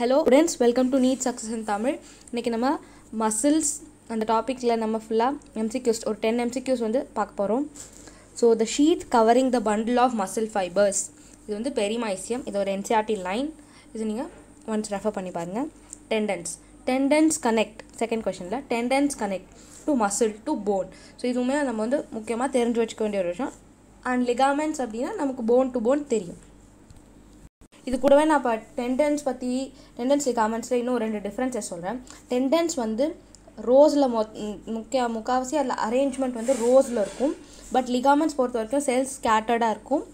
hello friends welcome to NEET success in Tamil இன்றைக்கி நம்ம muscles அந்த டாப்பிக்கில் நம்ம ஃபுல்லாக எம்சிக்யூஸ் ஒரு டென் எம்சிக்யூஸ் வந்து பார்க்க போகிறோம் so the sheet covering the bundle of muscle fibers இது வந்து பெரிமைசியம் இது ஒரு என்சிஆர்டி லைன் e இது நீங்கள் ஒன்ஸ் ரெஃபர் பண்ணி பாருங்கள் டெண்டன்ஸ் டெண்டன்ஸ் கனெக்ட் செகண்ட் கொஷனில் tendons connect to muscle to bone so இதுவுமே நம்ம வந்து முக்கியமாக தெரிஞ்சு வச்சுக்க வேண்டிய ஒரு விஷயம் அண்ட் லிகாமெண்ட்ஸ் அப்படின்னா நமக்கு போன் டு போன் தெரியும் இது கூடவே நான் இப்போ டெண்டன்ஸ் பற்றி டெண்டன்ஸி காமெண்ட்ஸில் இன்னும் ரெண்டு டிஃப்ரென்ஸஸ் சொல்கிறேன் டெண்டன்ஸ் வந்து ரோஸில் மொ முக்கிய முக்கால்வாசி அதில் அரேஞ்ச்மெண்ட் வந்து ரோஸில் இருக்கும் பட் லிகாமெண்ட்ஸ் பொறுத்த வரைக்கும் செல்ஸ் ஸ்கேட்டர்டாக இருக்கும்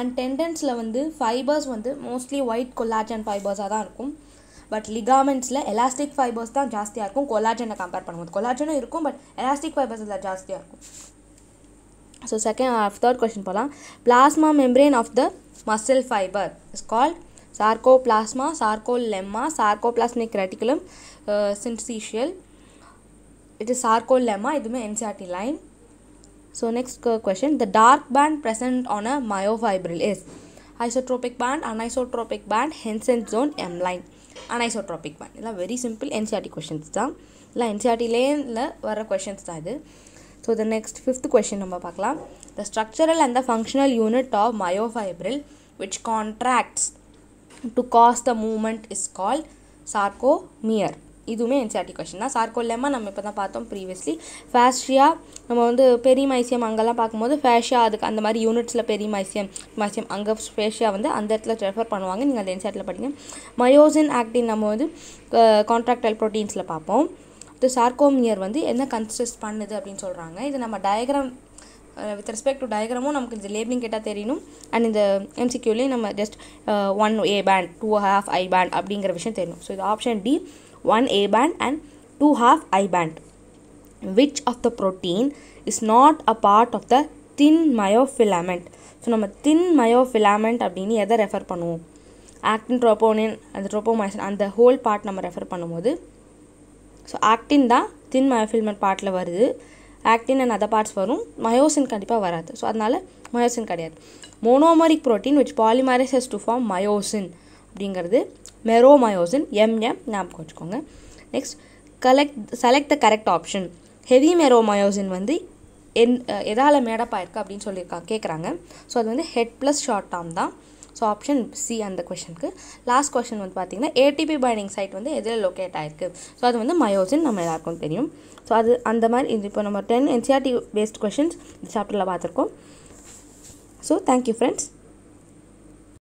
அண்ட் டெண்டன்ஸில் வந்து ஃபைபர்ஸ் வந்து மோஸ்ட்லி ஒயிட் கொலாஜன் ஃபைபர்ஸாக தான் இருக்கும் பட் லிகாமெண்ட்ஸில் எலாஸ்டிக் ஃபைபர்ஸ் தான் ஜாஸ்தியாக இருக்கும் கொலாஜனை கம்பேர் பண்ணும்போது கொலாஜனும் இருக்கும் பட் எலாஸ்டிக் ஃபைபர்ஸ் இதில் ஜாஸ்தியாக இருக்கும் ஸோ செகண்ட் தேர்ட் கொஷின் போகலாம் plasma membrane of the muscle fiber is called plasma sarcoplasm sarcolemma plasmic reticulum syncytial it is sarcolemma இதுவுமே NCERT line so next question the dark band present on a myofibril is isotropic band anisotropic band Hensen's zone M line anisotropic band இதெல்லாம் very simple NCERT questions தான் இல்லை என்சிஆர்டிலேயே வர questions தான் இது so the next fifth question நம்ம பார்க்கலாம் த structural and the functional unit of myofibril which contracts to cause the movement is called sarcomere இதுவுமே என்சிஆர்டி கொஷின் e தான் சார்கோலமா நம்ம இப்போ தான் பார்த்தோம் ப்ரீவியஸ்லி ஃபேஷியா நம்ம வந்து பெரிமைசியம் அங்கெல்லாம் பார்க்கும்போது ஃபேஷியா அதுக்கு அந்த மாதிரி யூனிட்ஸில் பெரிமைசியம் மைசியம் அங்கே ஃபேஷியா வந்து அந்த இடத்துல ரெஃபர் பண்ணுவாங்க நீங்கள் அந்த என்சிஆர்டியில் e படிங்க மயோசின் ஆக்டின் நம்ம வந்து கான்ட்ராக்டல் ப்ரோட்டீன்ஸில் பார்ப்போம் டு சார்கோமியர் வந்து என்ன கன்சிஸ்ட் பண்ணுது அப்படின்னு சொல்கிறாங்க இது நம்ம டயக்ராம் வித் ரெஸ்பெக்ட் டு டயக்ராமும் நமக்கு இந்த லேபிளிங் கேட்டால் தெரியணும் அண்ட் இந்த எம்சிக்யூலேயும் நம்ம just one A band two half I band அப்படிங்கிற விஷயம் தெரியணும் ஸோ இது option D one A band and two half I band which of the protein is not a part of the thin myofilament so நம்ம thin மயோஃபிலாமெண்ட் அப்படின்னு எதை refer பண்ணுவோம் actin troponin அந்த tropomyosin அந்த ஹோல் பார்ட் நம்ம refer பண்ணும்போது so actin தான் thin myofilament பார்ட்டில் வருது ஆக்டின் அண்ட் அதர் பார்ட்ஸ் வரும் மயோசின் கண்டிப்பாக வராது ஸோ அதனால் மயோசின் கிடையாது monomeric protein which polymerizes to form myosin அப்படிங்கிறது மெரோ மயோசின் எம்எம் ஞாபகம் வச்சுக்கோங்க next collect select the correct option heavy meromyosin வந்து என் எதால் மேடப்பாக இருக்குது அப்படின்னு சொல்லியிருக்காங்க கேட்குறாங்க ஸோ அது வந்து ஹெட் ப்ளஸ் ஷார்ட் டார்ம் தான் ஸோ ஆப்ஷன் சி அந்த கொஷனுக்கு லாஸ்ட் கொஷின் வந்து பார்த்திங்கன்னா ஏடிபி பைண்டிங் சைட் வந்து எதில் லொக்கேட் ஆயிருக்கு ஸோ அது வந்து மயோசின் நம்ம எல்லாருக்கும் தெரியும் ஸோ அது அந்த மாதிரி இது இப்போ நம்ம டென் என்சிஆர்டி பேஸ்ட் கொஷின்ஸ் சாப்டரில் பார்த்துருக்கோம் ஸோ தேங்க்யூ ஃப்ரெண்ட்ஸ்